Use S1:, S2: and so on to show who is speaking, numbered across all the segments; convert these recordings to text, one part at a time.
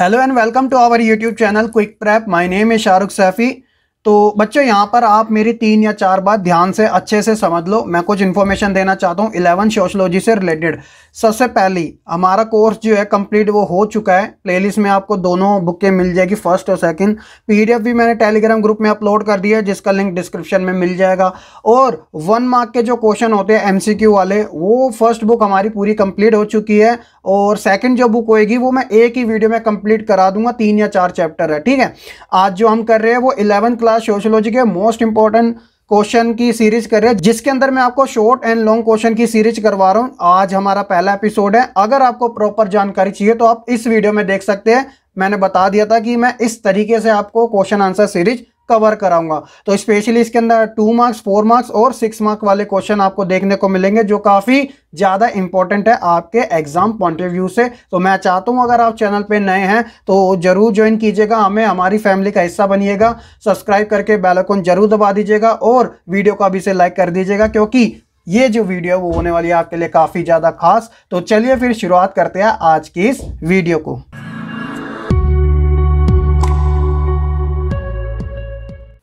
S1: Hello and welcome to our YouTube channel Quick Prep. My name is Shahrukh Safi. तो बच्चों यहाँ पर आप मेरी तीन या चार बात ध्यान से अच्छे से समझ लो मैं कुछ इन्फॉर्मेशन देना चाहता हूँ इलेवन सोशलॉजी से रिलेटेड सबसे पहली हमारा कोर्स जो है कंप्लीट वो हो चुका है प्लेलिस्ट में आपको दोनों बुकें मिल जाएगी फर्स्ट और सेकंड पीडीएफ भी मैंने टेलीग्राम ग्रुप में अपलोड कर दिया है जिसका लिंक डिस्क्रिप्शन में मिल जाएगा और वन मार्क के जो क्वेश्चन होते हैं एम वाले वो फर्स्ट बुक हमारी पूरी कंप्लीट हो चुकी है और सेकेंड जो बुक होएगी वो मैं एक ही वीडियो में कंप्लीट करा दूंगा तीन या चार चैप्टर है ठीक है आज जो हम कर रहे हैं वो इलेवन क्लास क्लास सोशोलॉजी के मोस्ट इंपॉर्टेंट क्वेश्चन की सीरीज कर रहे हैं जिसके अंदर मैं आपको शॉर्ट एंड लॉन्ग क्वेश्चन की सीरीज करवा रहा हूं आज हमारा पहला एपिसोड है अगर आपको प्रॉपर जानकारी चाहिए तो आप इस वीडियो में देख सकते हैं मैंने बता दिया था कि मैं इस तरीके से आपको क्वेश्चन आंसर सीरीज कवर कराऊंगा तो स्पेशली इसके अंदर टू मार्क्स फोर मार्क्स और सिक्स मार्क वाले क्वेश्चन आपको देखने को मिलेंगे जो काफ़ी ज़्यादा इंपॉर्टेंट है आपके एग्जाम पॉइंट ऑफ व्यू से तो मैं चाहता हूं अगर आप चैनल पे नए हैं तो जरूर ज्वाइन कीजिएगा हमें हमारी फैमिली का हिस्सा बनिएगा सब्सक्राइब करके बेलकॉन जरूर दबा दीजिएगा और वीडियो को अभी से लाइक कर दीजिएगा क्योंकि ये जो वीडियो वो होने वाली है आपके लिए काफ़ी ज़्यादा खास तो चलिए फिर शुरुआत करते हैं आज की इस वीडियो को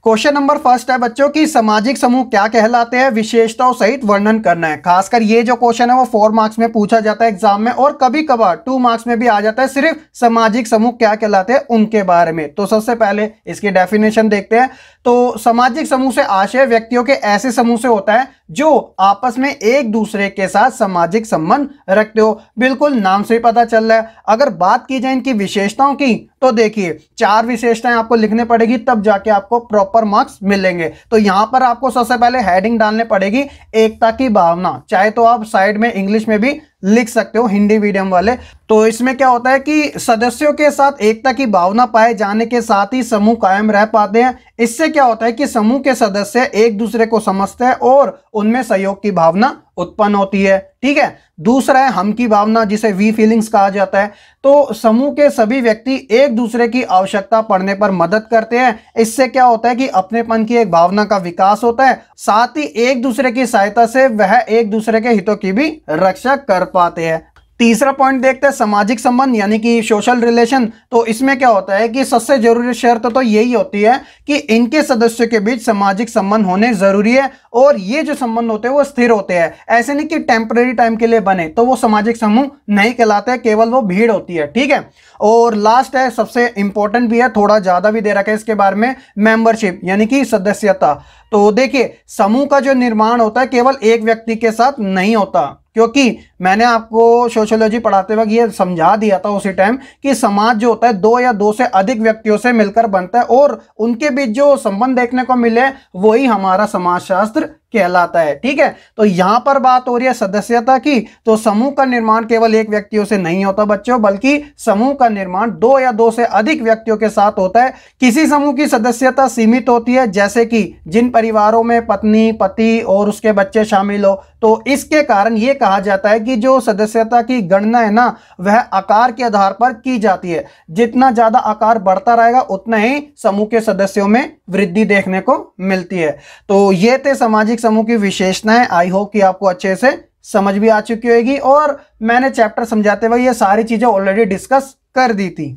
S1: क्वेश्चन नंबर फर्स्ट है बच्चों की सामाजिक समूह क्या कहलाते हैं विशेषताओं सहित वर्णन करना है खासकर ये जो क्वेश्चन है वो फोर मार्क्स में पूछा जाता है एग्जाम में और कभी कभार टू मार्क्स में भी आ जाता है सिर्फ सामाजिक समूह क्या कहलाते हैं उनके बारे में तो सबसे पहले इसकी डेफिनेशन देखते हैं तो सामाजिक समूह से आशय व्यक्तियों के ऐसे समूह से होता है जो आपस में एक दूसरे के साथ सामाजिक संबंध रखते हो बिल्कुल नाम से ही पता चल रहा है अगर बात की जाए इनकी विशेषताओं की तो देखिए चार विशेषताएं आपको लिखने पड़ेगी तब जाके आपको प्रॉपर मार्क्स मिलेंगे तो यहां पर आपको सबसे पहले हेडिंग डालने पड़ेगी एकता की भावना चाहे तो आप साइड में इंग्लिश में भी लिख सकते हो हिंदी मीडियम वाले तो इसमें क्या होता है कि सदस्यों के साथ एकता की भावना पाए जाने के साथ ही समूह कायम रह पाते हैं इससे क्या होता है कि समूह के सदस्य एक दूसरे को समझते हैं और उनमें सहयोग की भावना उत्पन्न होती है ठीक है दूसरा है हम की भावना जिसे वी फीलिंग्स कहा जाता है तो समूह के सभी व्यक्ति एक दूसरे की आवश्यकता पड़ने पर मदद करते हैं इससे क्या होता है कि अपनेपन की एक भावना का विकास होता है साथ ही एक दूसरे की सहायता से वह एक दूसरे के हितों की भी रक्षा कर पाते हैं तीसरा पॉइंट देखते हैं सामाजिक संबंध यानी कि सोशल रिलेशन तो इसमें क्या होता है कि सबसे जरूरी शर्त तो यही होती है कि इनके सदस्यों के बीच सामाजिक संबंध होने जरूरी है और ये जो संबंध होते हैं वो स्थिर होते हैं ऐसे नहीं कि टेम्पररी टाइम के लिए बने तो वो सामाजिक समूह नहीं कहलाते केवल वो भीड़ होती है ठीक है और लास्ट है सबसे इंपॉर्टेंट भी है थोड़ा ज्यादा भी दे रखा है इसके बारे में मेंबरशिप यानी कि सदस्यता तो देखिए समूह का जो निर्माण होता है केवल एक व्यक्ति के साथ नहीं होता क्योंकि मैंने आपको सोशोलॉजी पढ़ाते वक्त ये समझा दिया था उसी टाइम कि समाज जो होता है दो या दो से अधिक व्यक्तियों से मिलकर बनता है और उनके बीच जो संबंध देखने को मिले वही हमारा समाजशास्त्र कहलाता है ठीक है तो यहां पर बात हो रही है सदस्यता की तो समूह का निर्माण केवल एक व्यक्तियों से नहीं होता बच्चों बल्कि समूह का निर्माण दो या दो से अधिक व्यक्तियों के साथ होता है किसी समूह की सदस्यता सीमित होती है जैसे कि जिन परिवारों में पत्नी पति और उसके बच्चे शामिल हो तो इसके कारण यह कहा जाता है कि जो सदस्यता की गणना है ना वह आकार के आधार पर की जाती है जितना ज्यादा आकार बढ़ता रहेगा उतना ही समूह के सदस्यों में वृद्धि देखने को मिलती है तो ये थे सामाजिक कार्बनिक समूह की विशेषणाएं आई होप कि आपको अच्छे से समझ भी आ चुकी होगी और मैंने चैप्टर समझाते हुए ये सारी चीज़ें ऑलरेडी डिस्कस कर दी थी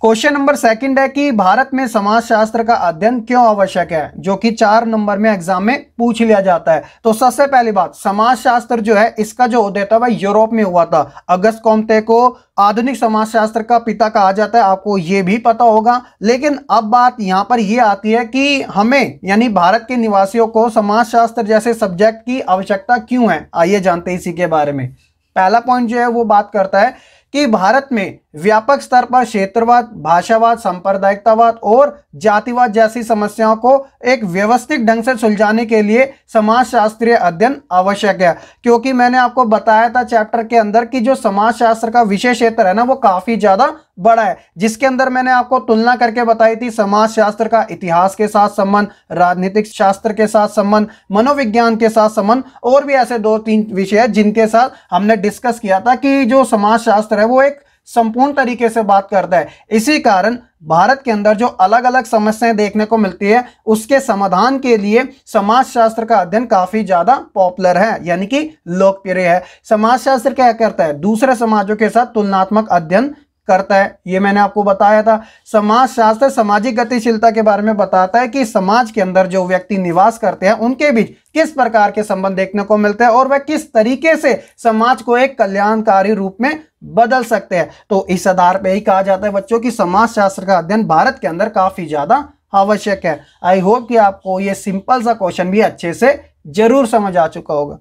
S1: क्वेश्चन नंबर सेकंड है कि भारत में समाजशास्त्र का अध्ययन क्यों आवश्यक है जो कि चार नंबर में एग्जाम में पूछ लिया जाता है तो सबसे पहली बात समाजशास्त्र जो है इसका जो उदय था वह यूरोप में हुआ था अगस्त कॉमते को आधुनिक समाजशास्त्र का पिता कहा जाता है आपको ये भी पता होगा लेकिन अब बात यहाँ पर यह आती है कि हमें यानी भारत के निवासियों को समाजशास्त्र जैसे सब्जेक्ट की आवश्यकता क्यों है आइए जानते इसी के बारे में पहला पॉइंट जो है वो बात करता है कि भारत में व्यापक स्तर पर क्षेत्रवाद भाषावाद सांप्रदायिकतावाद और जातिवाद जैसी समस्याओं को एक व्यवस्थित ढंग से सुलझाने के लिए समाजशास्त्रीय अध्ययन आवश्यक है क्योंकि मैंने आपको बताया था चैप्टर के अंदर कि जो समाजशास्त्र का विषय क्षेत्र है ना वो काफ़ी ज़्यादा बड़ा है जिसके अंदर मैंने आपको तुलना करके बताई थी समाज शास्त्र का इतिहास के साथ संबंध राजनीतिक शास्त्र के साथ संबंध मनोविज्ञान के साथ संबंध और भी ऐसे दो तीन विषय है जिनके साथ हमने डिस्कस किया था कि जो समाज शास्त्र है वो एक संपूर्ण तरीके से बात करता है इसी कारण भारत के अंदर जो अलग अलग समस्याएं देखने को मिलती है उसके समाधान के लिए समाजशास्त्र का अध्ययन काफी ज्यादा पॉपुलर है यानी कि लोकप्रिय है समाजशास्त्र क्या करता है दूसरे समाजों के साथ तुलनात्मक अध्ययन करता है ये मैंने आपको बताया था समाज शास्त्र सामाजिक गतिशीलता के बारे में बताता है कि समाज के अंदर जो व्यक्ति निवास करते हैं उनके बीच किस प्रकार के संबंध देखने को मिलते हैं और वह किस तरीके से समाज को एक कल्याणकारी रूप में बदल सकते हैं तो इस आधार पर ही कहा जाता है बच्चों की समाज शास्त्र का अध्ययन भारत के अंदर काफी ज्यादा आवश्यक है आई होप कि आपको ये सिंपल सा क्वेश्चन भी अच्छे से जरूर समझ आ चुका होगा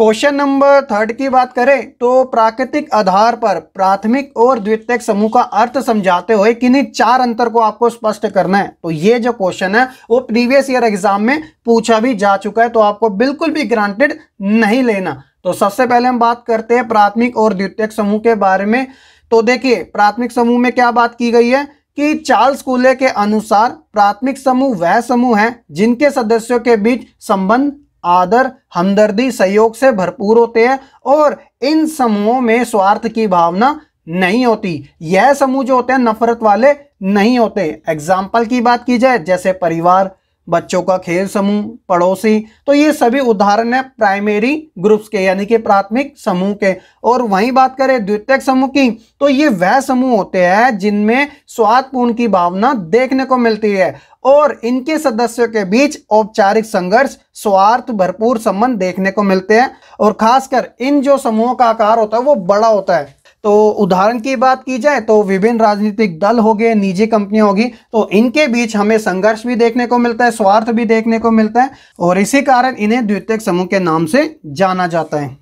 S1: क्वेश्चन नंबर थर्ड की बात करें तो प्राकृतिक आधार पर प्राथमिक और द्वितीयक समूह का अर्थ समझाते हुए किन्हीं चार अंतर को आपको स्पष्ट करना है तो ये जो क्वेश्चन है वो प्रीवियस ईयर एग्जाम में पूछा भी जा चुका है तो आपको बिल्कुल भी ग्रांटेड नहीं लेना तो सबसे पहले हम बात करते हैं प्राथमिक और द्वितीयक समूह के बारे में तो देखिए प्राथमिक समूह में क्या बात की गई है कि चार्ल्स कूले के अनुसार प्राथमिक समूह वह समूह है जिनके सदस्यों के बीच संबंध आदर हमदर्दी सहयोग से भरपूर होते हैं और इन समूहों में स्वार्थ की भावना नहीं होती यह समूह जो होते हैं नफरत वाले नहीं होते एग्जाम्पल की बात की जाए जैसे परिवार बच्चों का खेल समूह पड़ोसी तो ये सभी उदाहरण है प्राइमरी ग्रुप्स के यानी कि प्राथमिक समूह के और वहीं बात करें द्वितीयक समूह की तो ये वह समूह होते हैं जिनमें स्वादपूर्ण की भावना देखने को मिलती है और इनके सदस्यों के बीच औपचारिक संघर्ष स्वार्थ भरपूर संबंध देखने को मिलते हैं और खासकर इन जो समूहों का आकार होता है वो बड़ा होता है तो उदाहरण की बात की जाए तो विभिन्न राजनीतिक दल हो गए निजी कंपनियां होगी तो इनके बीच हमें संघर्ष भी देखने को मिलता है स्वार्थ भी देखने को मिलता है और इसी कारण इन्हें द्वितीय समूह के नाम से जाना जाता है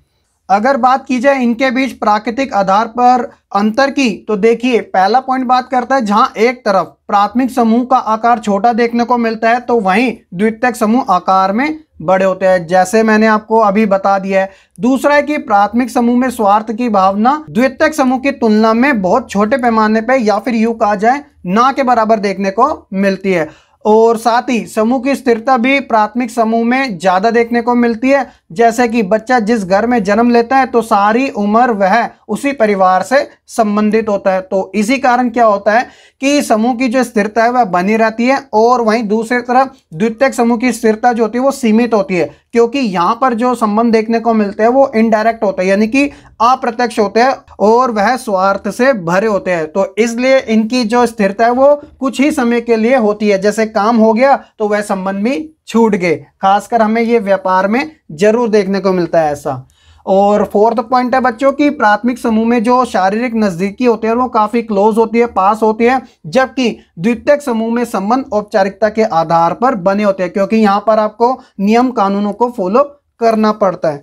S1: अगर बात की जाए इनके बीच प्राकृतिक आधार पर अंतर की तो देखिए पहला पॉइंट बात करता है जहां एक तरफ प्राथमिक समूह का आकार छोटा देखने को मिलता है तो वहीं द्वितीयक समूह आकार में बड़े होते हैं जैसे मैंने आपको अभी बता दिया है दूसरा है कि प्राथमिक समूह में स्वार्थ की भावना द्वितीयक समूह की तुलना में बहुत छोटे पैमाने पर या फिर यू कहा जाए ना के बराबर देखने को मिलती है और साथ ही समूह की स्थिरता भी प्राथमिक समूह में ज़्यादा देखने को मिलती है जैसे कि बच्चा जिस घर में जन्म लेता है तो सारी उम्र वह उसी परिवार से संबंधित होता है तो इसी कारण क्या होता है कि समूह की जो स्थिरता है वह बनी रहती है और वहीं दूसरी तरफ द्वितीय समूह की स्थिरता जो होती है वो सीमित होती है क्योंकि यहां पर जो संबंध देखने को मिलते हैं वो इनडायरेक्ट होते हैं यानी कि अप्रत्यक्ष होते हैं और वह स्वार्थ से भरे होते हैं तो इसलिए इनकी जो स्थिरता है वो कुछ ही समय के लिए होती है जैसे काम हो गया तो वह संबंध भी छूट गए खासकर हमें ये व्यापार में जरूर देखने को मिलता है ऐसा और फोर्थ पॉइंट है बच्चों की प्राथमिक समूह में जो शारीरिक नजदीकी होते हैं वो काफी क्लोज होती है पास होती है जबकि द्वितीय समूह में संबंध औपचारिकता के आधार पर बने होते हैं क्योंकि यहां पर आपको नियम कानूनों को फॉलो करना पड़ता है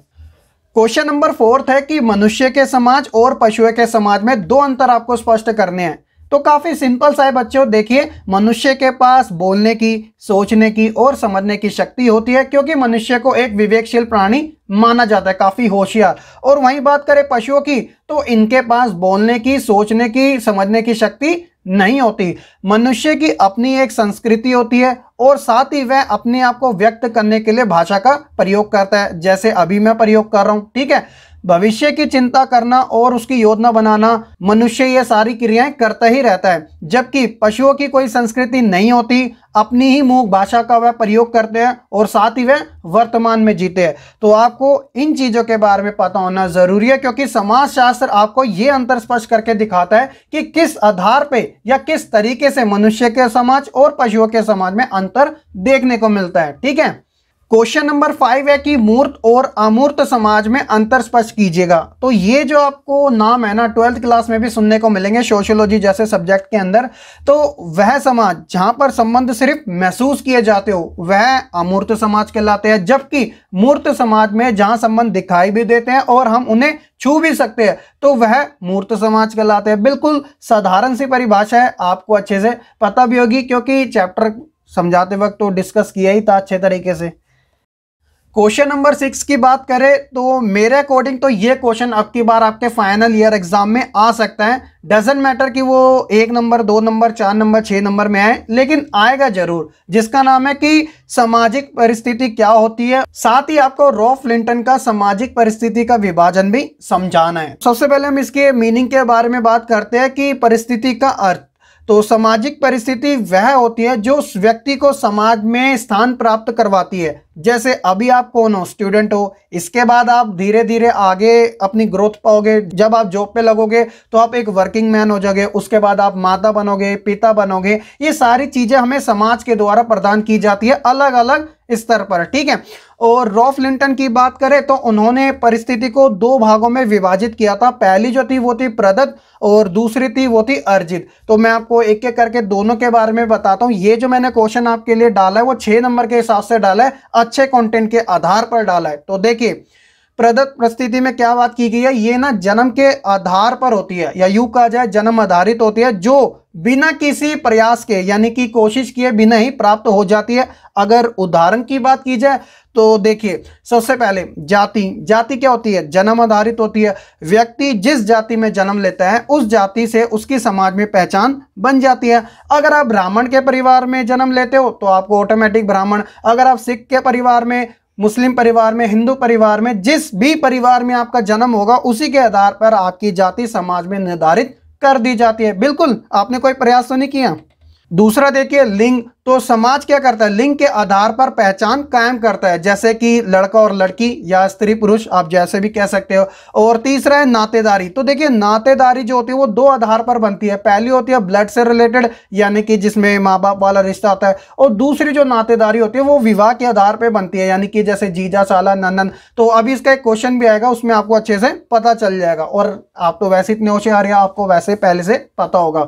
S1: क्वेश्चन नंबर फोर्थ है कि मनुष्य के समाज और पशुओं के समाज में दो अंतर आपको स्पष्ट करने हैं तो काफ़ी सिंपल सा है बच्चों देखिए मनुष्य के पास बोलने की सोचने की और समझने की शक्ति होती है क्योंकि मनुष्य को एक विवेकशील प्राणी माना जाता है काफ़ी होशियार और वहीं बात करें पशुओं की तो इनके पास बोलने की सोचने की समझने की शक्ति नहीं होती मनुष्य की अपनी एक संस्कृति होती है और साथ ही वह अपने आप को व्यक्त करने के लिए भाषा का प्रयोग करता है जैसे अभी मैं प्रयोग कर रहा हूं ठीक है भविष्य की चिंता करना और उसकी योजना बनाना मनुष्य ये सारी क्रियाएं करता ही रहता है जबकि पशुओं की कोई संस्कृति नहीं होती अपनी ही मूक भाषा का वह प्रयोग करते हैं और साथ ही वह वर्तमान में जीते हैं तो आपको इन चीज़ों के बारे में पता होना ज़रूरी है क्योंकि समाज शास्त्र आपको ये अंतर स्पष्ट करके दिखाता है कि किस आधार पे या किस तरीके से मनुष्य के समाज और पशुओं के समाज में अंतर देखने को मिलता है ठीक है क्वेश्चन नंबर फाइव है कि मूर्त और अमूर्त समाज में अंतर स्पष्ट कीजिएगा तो ये जो आपको नाम है ना ट्वेल्थ क्लास में भी सुनने को मिलेंगे सोशोलॉजी जैसे सब्जेक्ट के अंदर तो वह समाज जहां पर संबंध सिर्फ महसूस किए जाते हो वह अमूर्त समाज कहलाते हैं जबकि मूर्त समाज में जहां संबंध दिखाई भी देते हैं और हम उन्हें छू भी सकते हैं तो वह मूर्त समाज कहलाते हैं बिल्कुल साधारण सी परिभाषा है आपको अच्छे से पता भी होगी क्योंकि चैप्टर समझाते वक्त तो डिस्कस किया ही था अच्छे तरीके से क्वेश्चन नंबर सिक्स की बात करें तो मेरे अकॉर्डिंग तो ये क्वेश्चन अब की बार आपके फाइनल ईयर एग्जाम में आ सकता है डजेंट मैटर कि वो एक नंबर दो नंबर चार नंबर छः नंबर में आए लेकिन आएगा जरूर जिसका नाम है कि सामाजिक परिस्थिति क्या होती है साथ ही आपको रॉफ लिंटन का सामाजिक परिस्थिति का विभाजन भी समझाना है सबसे पहले हम इसके मीनिंग के बारे में बात करते हैं कि परिस्थिति का अर्थ तो सामाजिक परिस्थिति वह होती है जो व्यक्ति को समाज में स्थान प्राप्त करवाती है जैसे अभी आप कौन हो स्टूडेंट हो इसके बाद आप धीरे धीरे आगे अपनी ग्रोथ पाओगे जब आप जॉब पे लगोगे तो आप एक वर्किंग मैन हो जाओगे उसके बाद आप माता बनोगे पिता बनोगे ये सारी चीज़ें हमें समाज के द्वारा प्रदान की जाती है अलग अलग स्तर पर ठीक है और रॉफ लिंटन की बात करें तो उन्होंने परिस्थिति को दो भागों में विभाजित किया था पहली जो थी वो थी प्रदत्त और दूसरी थी वो थी अर्जित तो मैं आपको एक एक करके दोनों के बारे में बताता हूं ये जो मैंने क्वेश्चन आपके लिए डाला है वो छह नंबर के हिसाब से डाला है अच्छे कंटेंट के आधार पर डाला है तो देखिए प्रदत्त परिस्थिति में क्या बात की गई है ये ना जन्म के आधार पर होती है या यू कहा जाए जन्म आधारित होती है जो बिना किसी प्रयास के यानी कि कोशिश किए बिना ही प्राप्त हो जाती है अगर उदाहरण की बात की जाए तो देखिए सबसे पहले जाति जाति क्या होती है जन्म आधारित होती है व्यक्ति जिस जाति में जन्म लेता है उस जाति से उसकी समाज में पहचान बन जाती है अगर आप ब्राह्मण के परिवार में जन्म लेते हो तो आपको ऑटोमेटिक ब्राह्मण अगर आप सिख के परिवार में मुस्लिम परिवार में हिंदू परिवार में जिस भी परिवार में आपका जन्म होगा उसी के आधार पर आपकी जाति समाज में निर्धारित कर दी जाती है बिल्कुल आपने कोई प्रयास तो नहीं किया दूसरा देखिए लिंग तो समाज क्या करता है लिंग के आधार पर पहचान कायम करता है जैसे कि लड़का और लड़की या स्त्री पुरुष आप जैसे भी कह सकते हो और तीसरा है नातेदारी तो देखिए नातेदारी जो होती है वो दो आधार पर बनती है पहली होती है ब्लड से रिलेटेड यानी कि जिसमें माँ बाप वाला रिश्ता आता है और दूसरी जो नातेदारी होती है वो विवाह के आधार पर बनती है यानी कि जैसे जीजा साला नंदन तो अभी इसका एक क्वेश्चन भी आएगा उसमें आपको अच्छे से पता चल जाएगा और आप तो वैसे इतने होशियार आपको वैसे पहले से पता होगा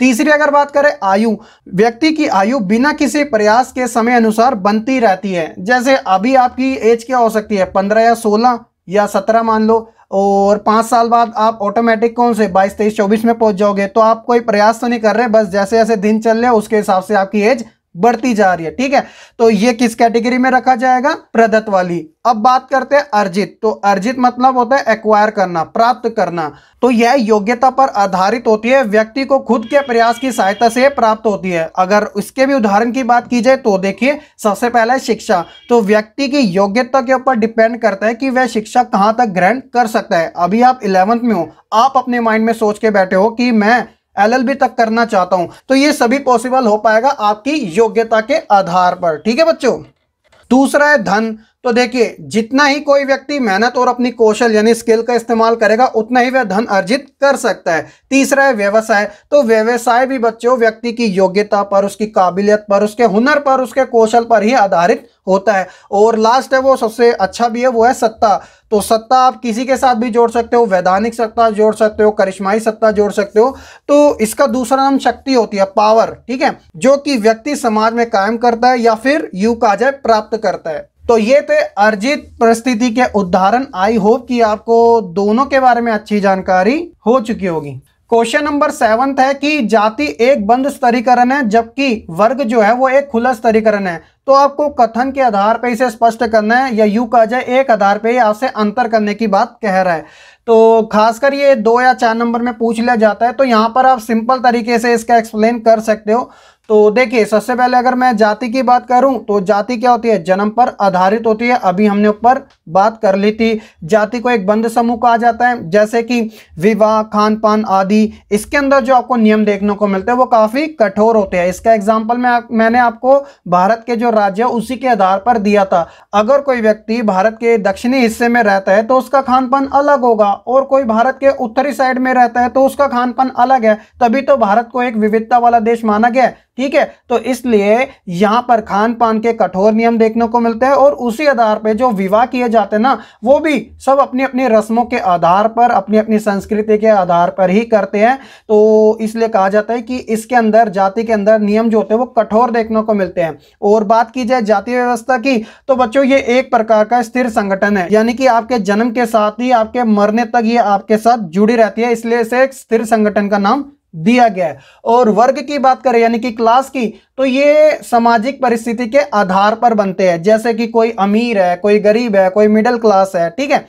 S1: तीसरी अगर बात करें आयु व्यक्ति की आयु बिना किसी प्रयास के समय अनुसार बनती रहती है जैसे अभी आपकी एज क्या हो सकती है पंद्रह या सोलह या सत्रह मान लो और पाँच साल बाद आप ऑटोमेटिक कौन से बाईस तेईस चौबीस में पहुंच जाओगे तो आप कोई प्रयास तो नहीं कर रहे बस जैसे जैसे दिन चल रहे उसके हिसाब से आपकी एज बढ़ती जा रही है ठीक है तो ये किस कैटेगरी में रखा जाएगा प्रदत्त वाली अब बात करते हैं अर्जित तो अर्जित मतलब होता है एक्वायर करना प्राप्त करना तो यह योग्यता पर आधारित होती है व्यक्ति को खुद के प्रयास की सहायता से प्राप्त होती है अगर उसके भी उदाहरण की बात की जाए तो देखिए सबसे पहला है शिक्षा तो व्यक्ति की योग्यता के ऊपर डिपेंड करता है कि वह शिक्षा कहाँ तक ग्रहण कर सकता है अभी आप इलेवंथ में हो आप अपने माइंड में सोच के बैठे हो कि मैं एलएलबी तक करना चाहता हूं तो ये सभी पॉसिबल हो पाएगा आपकी योग्यता के आधार पर ठीक है बच्चों दूसरा है धन तो देखिए जितना ही कोई व्यक्ति मेहनत और अपनी कौशल यानी स्किल का इस्तेमाल करेगा उतना ही वह धन अर्जित कर सकता है तीसरा है व्यवसाय तो व्यवसाय भी बच्चों व्यक्ति की योग्यता पर उसकी काबिलियत पर उसके हुनर पर उसके कौशल पर ही आधारित होता है और लास्ट है वो सबसे अच्छा भी है वो है सत्ता तो सत्ता आप किसी के साथ भी जोड़ सकते हो वैधानिक सत्ता जोड़ सकते हो करिश्माई सत्ता जोड़ सकते हो तो इसका दूसरा नाम शक्ति होती है पावर ठीक है जो कि व्यक्ति समाज में कायम करता है या फिर यू का जय प्राप्त करता है तो ये थे अर्जित परिस्थिति के उदाहरण आई होप कि आपको दोनों के बारे में अच्छी जानकारी हो चुकी होगी क्वेश्चन नंबर सेवंथ है कि जाति एक बंद स्तरीकरण है जबकि वर्ग जो है वो एक खुला स्तरीकरण है तो आपको कथन के आधार पर इसे स्पष्ट करना है या यू कहा जाए एक आधार पर आपसे अंतर करने की बात कह रहा है तो खासकर ये दो या चार नंबर में पूछ लिया जाता है तो यहाँ पर आप सिंपल तरीके से इसका एक्सप्लेन कर सकते हो तो देखिए सबसे पहले अगर मैं जाति की बात करूं तो जाति क्या होती है जन्म पर आधारित होती है अभी हमने ऊपर बात कर ली थी जाति को एक बंद समूह कहा जाता है जैसे कि विवाह खान पान आदि इसके अंदर जो आपको नियम देखने को मिलते हैं वो काफ़ी कठोर होते हैं इसका एग्जाम्पल मैं मैंने आपको भारत के जो राज्य है उसी के आधार पर दिया था अगर कोई व्यक्ति भारत के दक्षिणी हिस्से में रहता है तो उसका खान पान अलग होगा और कोई भारत के उत्तरी साइड में रहता है तो उसका खान पान अलग है तभी तो भारत को एक विविधता वाला देश माना गया ठीक है तो इसलिए यहां पर खान पान के कठोर नियम देखने को मिलते हैं और उसी आधार पर जो विवाह किए जाते हैं ना वो भी सब अपनी अपनी रस्मों के आधार पर अपनी अपनी संस्कृति के आधार पर ही करते हैं तो इसलिए कहा जाता है कि इसके अंदर जाति के अंदर नियम जो होते हैं वो कठोर देखने को मिलते हैं और बात की जाए जाति व्यवस्था की तो बच्चों ये एक प्रकार का स्थिर संगठन है यानी कि आपके जन्म के साथ ही आपके मरने तक ये आपके साथ जुड़ी रहती है इसलिए इसे एक स्थिर संगठन का नाम दिया गया है और वर्ग की बात करें यानी कि क्लास की तो ये सामाजिक परिस्थिति के आधार पर बनते हैं जैसे कि कोई अमीर है कोई गरीब है कोई मिडिल क्लास है ठीक है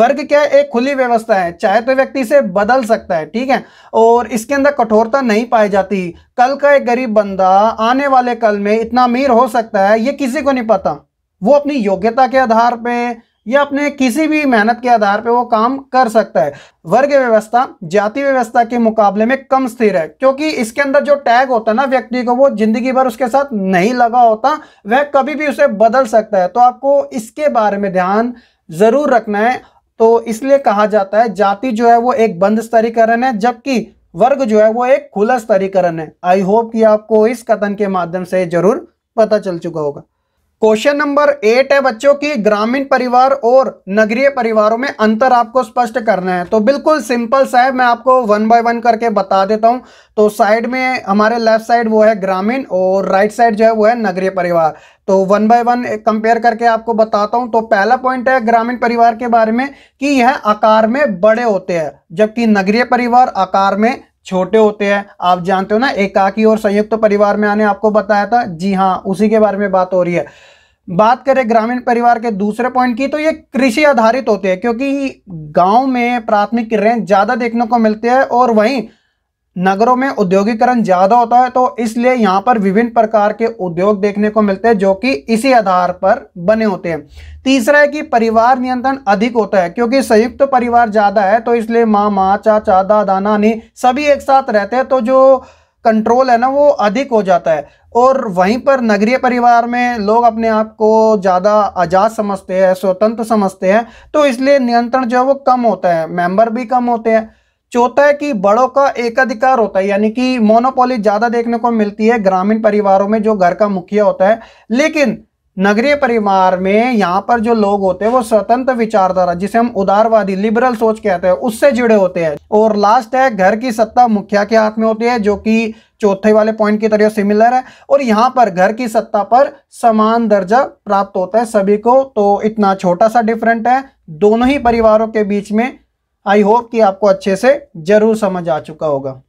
S1: वर्ग क्या एक खुली व्यवस्था है चाहे तो व्यक्ति से बदल सकता है ठीक है और इसके अंदर कठोरता नहीं पाई जाती कल का एक गरीब बंदा आने वाले कल में इतना अमीर हो सकता है ये किसी को नहीं पता वो अपनी योग्यता के आधार पर या अपने किसी भी मेहनत के आधार पर वो काम कर सकता है वर्ग व्यवस्था जाति व्यवस्था के मुकाबले में कम स्थिर है क्योंकि इसके अंदर जो टैग होता है ना व्यक्ति को वो जिंदगी भर उसके साथ नहीं लगा होता वह कभी भी उसे बदल सकता है तो आपको इसके बारे में ध्यान जरूर रखना है तो इसलिए कहा जाता है जाति जो है वो एक बंद स्तरीकरण है जबकि वर्ग जो है वो एक खुला स्तरीकरण है आई होप कि आपको इस कथन के माध्यम से जरूर पता चल चुका होगा क्वेश्चन नंबर एट है बच्चों की ग्रामीण परिवार और नगरीय परिवारों में अंतर आपको स्पष्ट करना है तो बिल्कुल सिंपल सा है मैं आपको वन बाय वन करके बता देता हूं तो साइड में हमारे लेफ्ट साइड वो है ग्रामीण और राइट साइड जो है वो है नगरीय परिवार तो वन बाय वन कंपेयर करके आपको बताता हूं तो पहला पॉइंट है ग्रामीण परिवार के बारे में कि यह आकार में बड़े होते हैं जबकि नगरीय परिवार आकार में छोटे होते हैं आप जानते हो ना एकाकी और संयुक्त तो परिवार में आने आपको बताया था जी हाँ उसी के बारे में बात हो रही है बात करें ग्रामीण परिवार के दूसरे पॉइंट की तो ये कृषि आधारित होते हैं क्योंकि गांव में प्राथमिक रेंज ज़्यादा देखने को मिलते हैं और वहीं नगरों में उद्योगीकरण ज़्यादा होता है तो इसलिए यहाँ पर विभिन्न प्रकार के उद्योग देखने को मिलते हैं जो कि इसी आधार पर बने होते हैं तीसरा है कि परिवार नियंत्रण अधिक होता है क्योंकि संयुक्त तो परिवार ज़्यादा है तो इसलिए माँ माँ चाचा दादा नानी सभी एक साथ रहते हैं तो जो कंट्रोल है ना वो अधिक हो जाता है और वहीं पर नगरीय परिवार में लोग अपने आप को ज़्यादा आज़ाद समझते हैं स्वतंत्र समझते हैं तो इसलिए नियंत्रण जो है वो कम होता है मेंबर भी कम होते हैं चौथा है कि बड़ों का एकाधिकार होता है यानी कि मोनोपोली ज्यादा देखने को मिलती है ग्रामीण परिवारों में जो घर का मुखिया होता है लेकिन नगरीय परिवार में यहाँ पर जो लोग होते हैं वो स्वतंत्र विचारधारा जिसे हम उदारवादी लिबरल सोच कहते हैं उससे जुड़े होते हैं और लास्ट है घर की सत्ता मुखिया के हाथ में होती है जो कि चौथे वाले पॉइंट की तरह सिमिलर है और यहाँ पर घर की सत्ता पर समान दर्जा प्राप्त होता है सभी को तो इतना छोटा सा डिफरेंट है दोनों ही परिवारों के बीच में आई होप कि आपको अच्छे से जरूर समझ आ चुका होगा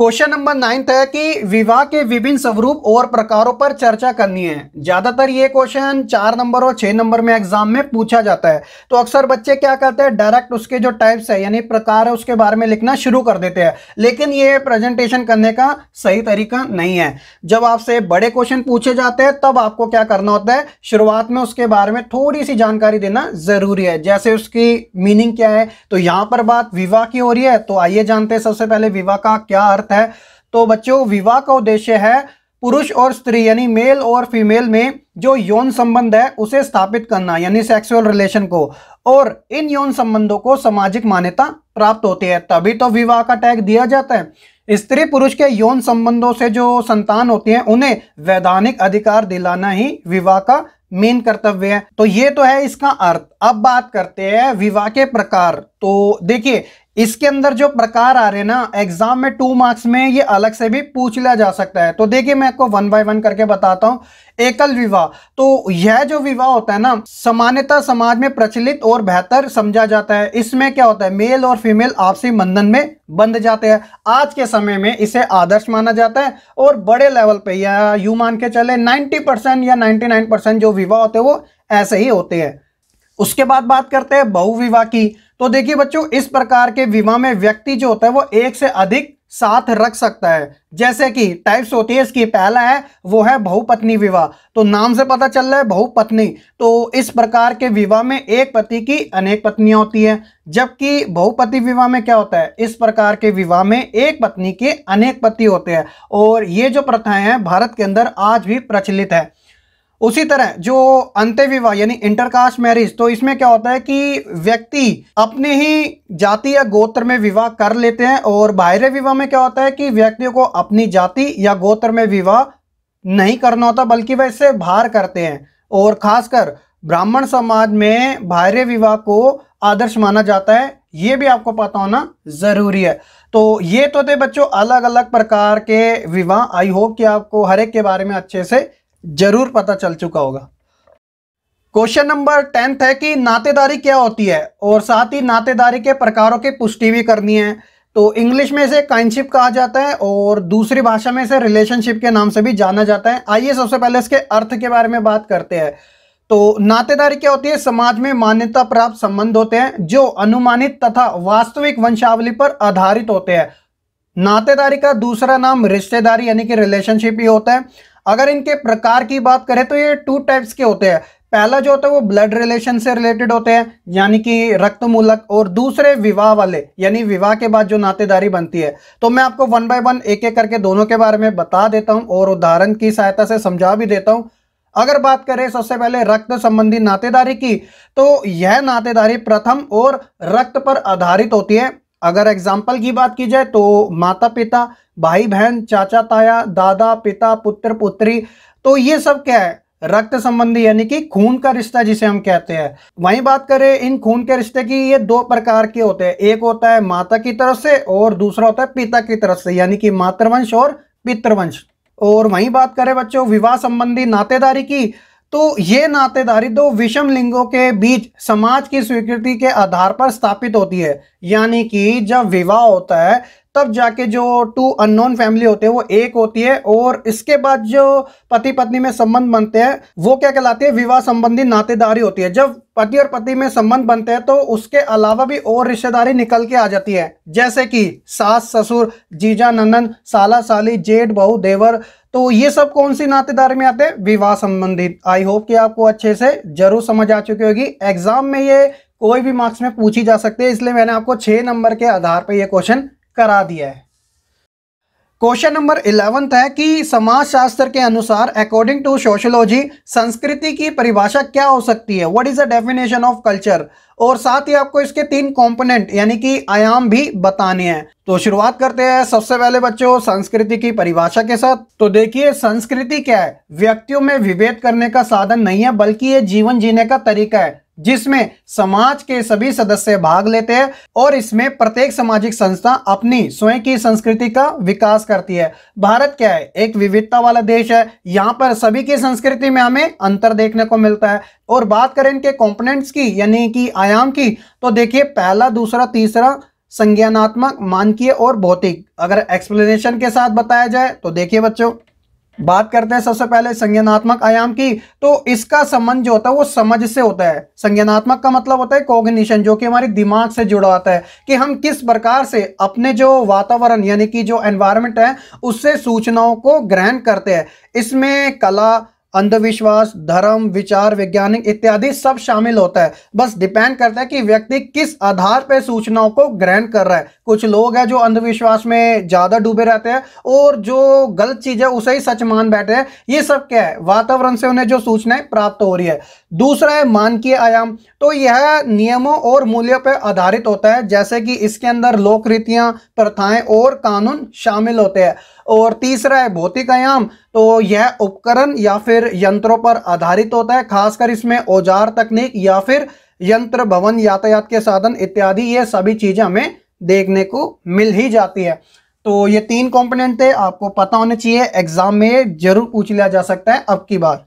S1: क्वेश्चन नंबर नाइन्थ है कि विवाह के विभिन्न स्वरूप और प्रकारों पर चर्चा करनी है ज्यादातर ये क्वेश्चन चार नंबर और छह नंबर में एग्जाम में पूछा जाता है तो अक्सर बच्चे क्या करते हैं डायरेक्ट उसके जो टाइप्स है यानी प्रकार है उसके बारे में लिखना शुरू कर देते हैं लेकिन ये प्रेजेंटेशन करने का सही तरीका नहीं है जब आपसे बड़े क्वेश्चन पूछे जाते हैं तब आपको क्या करना होता है शुरुआत में उसके बारे में थोड़ी सी जानकारी देना जरूरी है जैसे उसकी मीनिंग क्या है तो यहां पर बात विवाह की हो रही है तो आइए जानते हैं सबसे पहले विवाह का क्या अर्थ जाता है तो बच्चों विवाह का उद्देश्य है पुरुष और स्त्री यानी मेल और फीमेल में जो यौन संबंध है उसे स्थापित करना यानी सेक्सुअल रिलेशन को और इन यौन संबंधों को सामाजिक मान्यता प्राप्त होती है तभी तो विवाह का टैग दिया जाता है स्त्री पुरुष के यौन संबंधों से जो संतान होती है उन्हें वैधानिक अधिकार दिलाना ही विवाह का मेन कर्तव्य है तो ये तो है इसका अर्थ अब बात करते हैं विवाह के प्रकार तो देखिए इसके अंदर जो प्रकार आ रहे हैं ना एग्जाम में टू मार्क्स में ये अलग से भी पूछ लिया जा सकता है तो देखिए मैं आपको वन बाय वन करके बताता हूं एकल विवाह तो यह जो विवाह होता है ना सामान्यता समाज में प्रचलित और बेहतर समझा जाता है इसमें क्या होता है मेल और फीमेल आपसी बंधन में बंध जाते हैं आज के समय में इसे आदर्श माना जाता है और बड़े लेवल पे या यू मान के चले नाइनटी परसेंट या नाइन परसेंट जो विवाह होते हैं वो ऐसे ही होते हैं उसके बाद बात करते हैं बहुविवाह की तो देखिए बच्चों इस प्रकार के बीमा में व्यक्ति जो होता है वो एक से अधिक साथ रख सकता है जैसे कि टाइप्स होती है इसकी पहला है वो है बहुपत्नी विवाह तो नाम से पता चल रहा है बहुपत्नी तो इस प्रकार के विवाह में एक पति की अनेक पत्नियां होती है जबकि बहुपति विवाह में क्या होता है इस प्रकार के विवाह में एक पत्नी के अनेक पति होते हैं और ये जो प्रथाएं हैं भारत के अंदर आज भी प्रचलित है उसी तरह जो अंत्य विवाह यानी इंटरकास्ट मैरिज तो इसमें क्या होता है कि व्यक्ति अपने ही जाति या गोत्र में विवाह कर लेते हैं और बाहर विवाह में क्या होता है कि व्यक्तियों को अपनी जाति या गोत्र में विवाह नहीं करना होता बल्कि वह इससे बाहर करते हैं और खासकर ब्राह्मण समाज में बाहर विवाह को आदर्श माना जाता है ये भी आपको पता होना ज़रूरी है तो ये तो थे बच्चों अलग अलग प्रकार के विवाह आई होप कि आपको हर एक के बारे में अच्छे से जरूर पता चल चुका होगा क्वेश्चन नंबर टेंथ है कि नातेदारी क्या होती है और साथ ही नातेदारी के प्रकारों की पुष्टि भी करनी है तो इंग्लिश में इसे काइनशिप कहा जाता है और दूसरी भाषा में इसे रिलेशनशिप के नाम से भी जाना जाता है आइए सबसे पहले इसके अर्थ के बारे में बात करते हैं तो नातेदारी क्या होती है समाज में मान्यता प्राप्त संबंध होते हैं जो अनुमानित तथा वास्तविक वंशावली पर आधारित होते हैं नातेदारी का दूसरा नाम रिश्तेदारी यानी कि रिलेशनशिप ही होता है अगर इनके प्रकार की बात करें तो ये टू टाइप्स के होते हैं पहला जो होता है वो ब्लड रिलेशन से रिलेटेड होते हैं यानी कि रक्त मूलक और दूसरे विवाह वाले यानी विवाह के बाद जो नातेदारी बनती है तो मैं आपको वन बाय वन एक एक करके दोनों के बारे में बता देता हूँ और उदाहरण की सहायता से समझा भी देता हूँ अगर बात करें सबसे पहले रक्त संबंधी नातेदारी की तो यह नातेदारी प्रथम और रक्त पर आधारित होती है अगर एग्जाम्पल की बात की जाए तो माता पिता भाई बहन चाचा ताया दादा पिता पुत्र पुत्री तो ये सब क्या है रक्त संबंधी यानी कि खून का रिश्ता जिसे हम कहते हैं वहीं बात करें इन खून के रिश्ते की ये दो प्रकार के होते हैं एक होता है माता की तरफ से और दूसरा होता है पिता की तरफ से यानी कि मातृवंश और पितृवंश और वहीं बात करें बच्चों विवाह संबंधी नातेदारी की तो ये नातेदारी दो विषम लिंगों के बीच समाज की स्वीकृति के आधार पर स्थापित होती है यानी कि जब विवाह होता है तब जाके जो टू अननोन फैमिली होते हैं वो एक होती है और इसके बाद जो पति पत्नी में संबंध बनते हैं वो क्या कहलाती है विवाह संबंधी नातेदारी होती है जब पति और पति में संबंध बनते हैं तो उसके अलावा भी और रिश्तेदारी निकल के आ जाती है जैसे कि सास ससुर जीजा नंदन साला साली जेठ बहू देवर तो ये सब कौन सी नातेदार में आते हैं विवाह संबंधित आई होप कि आपको अच्छे से जरूर समझ आ चुकी होगी एग्जाम में ये कोई भी मार्क्स में पूछी जा सकती है इसलिए मैंने आपको छह नंबर के आधार पर यह क्वेश्चन करा दिया है क्वेश्चन नंबर इलेवंथ है कि समाजशास्त्र के अनुसार अकॉर्डिंग टू सोशोलॉजी संस्कृति की परिभाषा क्या हो सकती है what is the definition of culture और साथ ही आपको इसके तीन कंपोनेंट यानी कि आयाम भी बताने हैं तो शुरुआत करते हैं सबसे पहले बच्चों संस्कृति की परिभाषा के साथ तो देखिए संस्कृति क्या है व्यक्तियों में विभेद करने का साधन नहीं है बल्कि ये जीवन जीने का तरीका है जिसमें समाज के सभी सदस्य भाग लेते हैं और इसमें प्रत्येक सामाजिक संस्था अपनी स्वयं की संस्कृति का विकास करती है भारत क्या है एक विविधता वाला देश है यहाँ पर सभी की संस्कृति में हमें अंतर देखने को मिलता है और बात करें इनके कॉम्पोनेंट्स की यानी कि आयाम की तो देखिए पहला दूसरा तीसरा संज्ञानात्मक मानकीय और भौतिक अगर एक्सप्लेनेशन के साथ बताया जाए तो देखिए बच्चों बात करते हैं सबसे पहले संज्ञानात्मक आयाम की तो इसका संबंध जो होता है वो समझ से होता है संज्ञानात्मक का मतलब होता है कोग्निशन जो कि हमारे दिमाग से जुड़ा होता है कि हम किस प्रकार से अपने जो वातावरण यानी कि जो एनवायरमेंट है उससे सूचनाओं को ग्रहण करते हैं इसमें कला अंधविश्वास धर्म विचार वैज्ञानिक इत्यादि सब शामिल होता है बस डिपेंड करता है कि व्यक्ति किस आधार पर सूचनाओं को ग्रहण कर रहा है कुछ लोग हैं जो अंधविश्वास में ज़्यादा डूबे रहते हैं और जो गलत चीज़ है उसे ही सच मान बैठे हैं ये सब क्या है वातावरण से उन्हें जो सूचनाएं प्राप्त हो रही है दूसरा है मानकीय आयाम तो यह नियमों और मूल्यों पर आधारित होता है जैसे कि इसके अंदर लोक रीतियाँ प्रथाएं और कानून शामिल होते हैं और तीसरा है भौतिक आयाम तो यह उपकरण या फिर यंत्रों पर आधारित होता है खासकर इसमें औजार तकनीक या फिर यंत्र भवन यातायात के साधन इत्यादि ये सभी चीज़ें हमें देखने को मिल ही जाती है तो ये तीन कॉम्पोनेंट थे आपको पता होने चाहिए एग्जाम में जरूर पूछ लिया जा सकता है अब की बार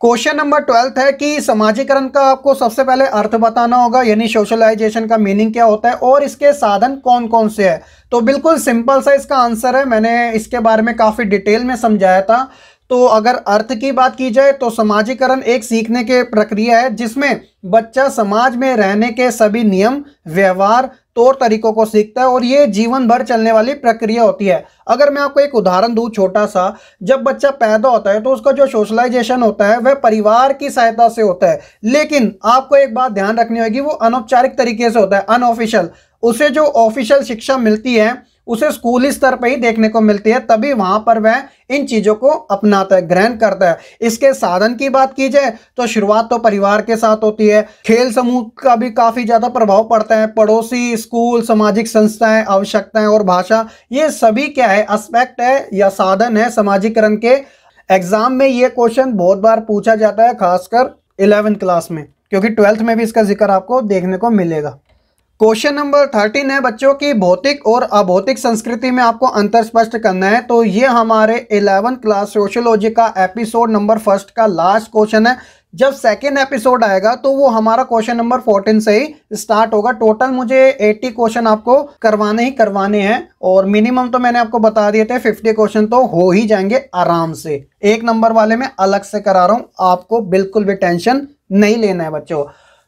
S1: क्वेश्चन नंबर ट्वेल्थ है कि समाजीकरण का आपको सबसे पहले अर्थ बताना होगा यानी सोशलाइजेशन का मीनिंग क्या होता है और इसके साधन कौन कौन से है तो बिल्कुल सिंपल सा इसका आंसर है मैंने इसके बारे में काफ़ी डिटेल में समझाया था तो अगर अर्थ की बात की जाए तो समाजीकरण एक सीखने के प्रक्रिया है जिसमें बच्चा समाज में रहने के सभी नियम व्यवहार तौर तरीकों को सीखता है और ये जीवन भर चलने वाली प्रक्रिया होती है अगर मैं आपको एक उदाहरण दूँ छोटा सा जब बच्चा पैदा होता है तो उसका जो सोशलाइजेशन होता है वह परिवार की सहायता से होता है लेकिन आपको एक बात ध्यान रखनी होगी वो अनौपचारिक तरीके से होता है अनऑफिशियल उसे जो ऑफिशियल शिक्षा मिलती है उसे स्कूली स्तर पर ही देखने को मिलती है तभी वहां पर वह इन चीजों को अपनाता है ग्रहण करता है इसके साधन की बात की जाए तो शुरुआत तो परिवार के साथ होती है खेल समूह का भी काफी ज्यादा प्रभाव पड़ता है पड़ोसी स्कूल सामाजिक संस्थाएं आवश्यकताएं और भाषा ये सभी क्या है अस्पेक्ट है या साधन है सामाजिकरण के एग्जाम में ये क्वेश्चन बहुत बार पूछा जाता है खासकर इलेवेंथ क्लास में क्योंकि ट्वेल्थ में भी इसका जिक्र आपको देखने को मिलेगा क्वेश्चन नंबर थर्टीन है बच्चों की भौतिक और अभौतिक संस्कृति में आपको अंतर स्पष्ट करना है तो ये हमारे इलेवन क्लास सोशोलॉजी का एपिसोड नंबर फर्स्ट का लास्ट क्वेश्चन है जब सेकेंड एपिसोड आएगा तो वो हमारा क्वेश्चन नंबर फोर्टीन से ही स्टार्ट होगा टोटल मुझे एट्टी क्वेश्चन आपको करवाने ही करवाने हैं और मिनिमम तो मैंने आपको बता दिए थे फिफ्टी क्वेश्चन तो हो ही जाएंगे आराम से एक नंबर वाले में अलग से करा रहा हूँ आपको बिल्कुल भी टेंशन नहीं लेना है बच्चों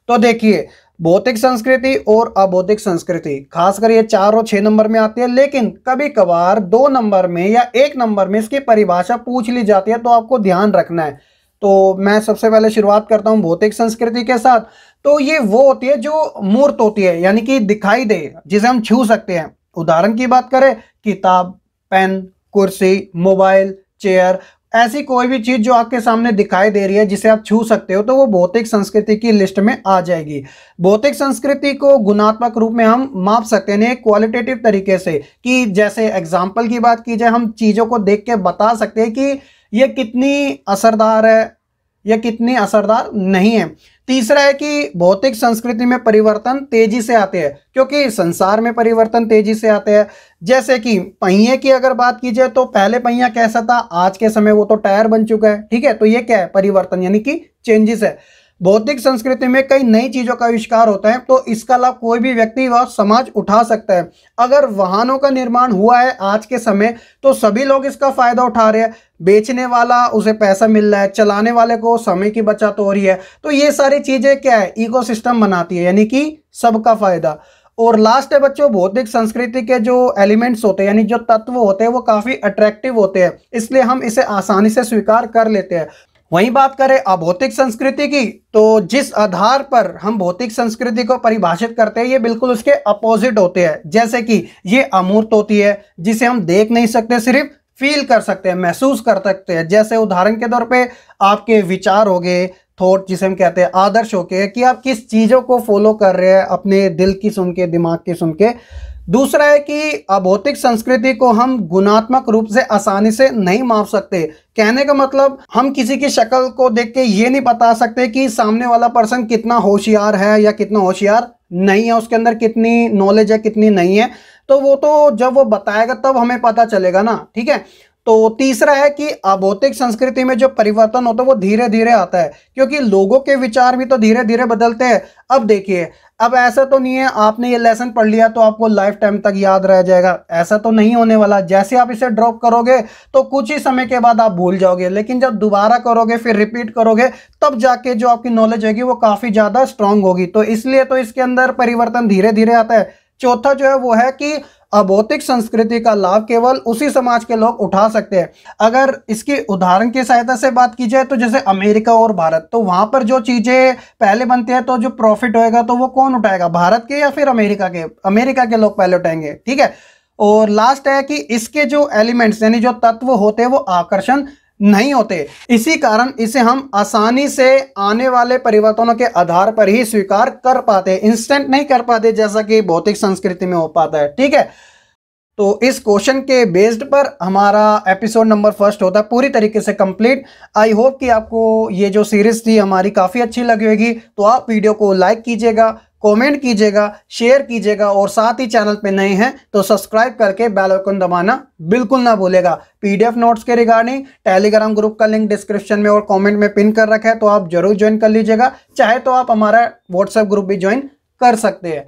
S1: तो देखिए भौतिक संस्कृति और अबौतिक संस्कृति खासकर ये चार और छह नंबर में आती है लेकिन कभी कभार दो नंबर में या एक नंबर में इसकी परिभाषा पूछ ली जाती है तो आपको ध्यान रखना है तो मैं सबसे पहले शुरुआत करता हूँ भौतिक संस्कृति के साथ तो ये वो होती है जो मूर्त होती है यानी कि दिखाई दे जिसे हम छू सकते हैं उदाहरण की बात करें किताब पेन कुर्सी मोबाइल चेयर ऐसी कोई भी चीज़ जो आपके सामने दिखाई दे रही है जिसे आप छू सकते हो तो वो भौतिक संस्कृति की लिस्ट में आ जाएगी भौतिक संस्कृति को गुणात्मक रूप में हम माप सकते हैं क्वालिटेटिव तरीके से कि जैसे एग्जाम्पल की बात की जाए हम चीज़ों को देख के बता सकते हैं कि ये कितनी असरदार है या कितनी असरदार नहीं है तीसरा है कि भौतिक संस्कृति में परिवर्तन तेजी से आते हैं क्योंकि संसार में परिवर्तन तेजी से आते हैं जैसे कि पहिए की अगर बात की जाए तो पहले पहिया कैसा था आज के समय वो तो टायर बन चुका है ठीक है तो ये क्या है परिवर्तन यानी कि चेंजेस है भौतिक संस्कृति में कई नई चीज़ों का आविष्कार होता है तो इसका लाभ कोई भी व्यक्ति व समाज उठा सकता है अगर वाहनों का निर्माण हुआ है आज के समय तो सभी लोग इसका फ़ायदा उठा रहे हैं बेचने वाला उसे पैसा मिल रहा है चलाने वाले को समय की बचत हो रही है तो ये सारी चीज़ें क्या है इको बनाती है यानी कि सबका फ़ायदा और लास्ट है बच्चों भौतिक संस्कृति के जो एलिमेंट्स होते हैं यानी जो तत्व होते हैं वो काफ़ी अट्रैक्टिव होते हैं इसलिए हम इसे आसानी से स्वीकार कर लेते हैं वहीं बात करें अभौतिक संस्कृति की तो जिस आधार पर हम भौतिक संस्कृति को परिभाषित करते हैं ये बिल्कुल उसके अपोजिट होते हैं जैसे कि ये अमूर्त होती है जिसे हम देख नहीं सकते सिर्फ फील कर सकते हैं महसूस कर सकते हैं जैसे उदाहरण के तौर पे आपके विचार हो गए थॉट जिसे हम कहते हैं आदर्श हो गए कि आप किस चीज़ों को फॉलो कर रहे हैं अपने दिल की सुन के दिमाग की सुन के दूसरा है कि भौतिक संस्कृति को हम गुणात्मक रूप से आसानी से नहीं माप सकते कहने का मतलब हम किसी की शक्ल को देख के ये नहीं बता सकते कि सामने वाला पर्सन कितना होशियार है या कितना होशियार नहीं है उसके अंदर कितनी नॉलेज है कितनी नहीं है तो वो तो जब वो बताएगा तब हमें पता चलेगा ना ठीक है तो तीसरा है कि अभौतिक संस्कृति में जो परिवर्तन होता है वो धीरे धीरे आता है क्योंकि लोगों के विचार भी तो धीरे धीरे बदलते हैं अब देखिए अब ऐसा तो नहीं है आपने ये लेसन पढ़ लिया तो आपको लाइफ टाइम तक याद रह जाएगा ऐसा तो नहीं होने वाला जैसे आप इसे ड्रॉप करोगे तो कुछ ही समय के बाद आप भूल जाओगे लेकिन जब दोबारा करोगे फिर रिपीट करोगे तब जाके जो आपकी नॉलेज होगी वो काफ़ी ज़्यादा स्ट्रांग होगी तो इसलिए तो इसके अंदर परिवर्तन धीरे धीरे आता है चौथा जो है वो है कि अभौतिक संस्कृति का लाभ केवल उसी समाज के लोग उठा सकते हैं अगर इसकी उदाहरण की सहायता से बात की जाए तो जैसे अमेरिका और भारत तो वहां पर जो चीज़ें पहले बनती है तो जो प्रॉफिट होएगा तो वो कौन उठाएगा भारत के या फिर अमेरिका के अमेरिका के लोग पहले उठाएंगे ठीक है और लास्ट है कि इसके जो एलिमेंट्स यानी जो तत्व होते हैं वो आकर्षण नहीं होते इसी कारण इसे हम आसानी से आने वाले परिवर्तनों के आधार पर ही स्वीकार कर पाते इंस्टेंट नहीं कर पाते जैसा कि भौतिक संस्कृति में हो पाता है ठीक है तो इस क्वेश्चन के बेस्ड पर हमारा एपिसोड नंबर फर्स्ट होता है पूरी तरीके से कंप्लीट आई होप कि आपको ये जो सीरीज थी हमारी काफ़ी अच्छी लगी होगी तो आप वीडियो को लाइक कीजिएगा कमेंट कीजिएगा शेयर कीजिएगा और साथ ही चैनल पे नए हैं तो सब्सक्राइब करके बेल आइकन दबाना बिल्कुल ना भूलेगा पीडीएफ नोट्स के रिगार्डिंग टेलीग्राम ग्रुप का लिंक डिस्क्रिप्शन में और कमेंट में पिन कर रखा है तो आप जरूर ज्वाइन कर लीजिएगा चाहे तो आप हमारा व्हाट्सएप ग्रुप भी ज्वाइन कर सकते हैं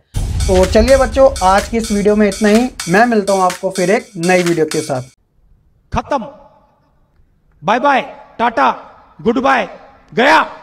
S1: तो चलिए बच्चों आज की इस वीडियो में इतना ही मैं मिलता हूं आपको फिर एक नई वीडियो के साथ खत्म bye bye tata goodbye गया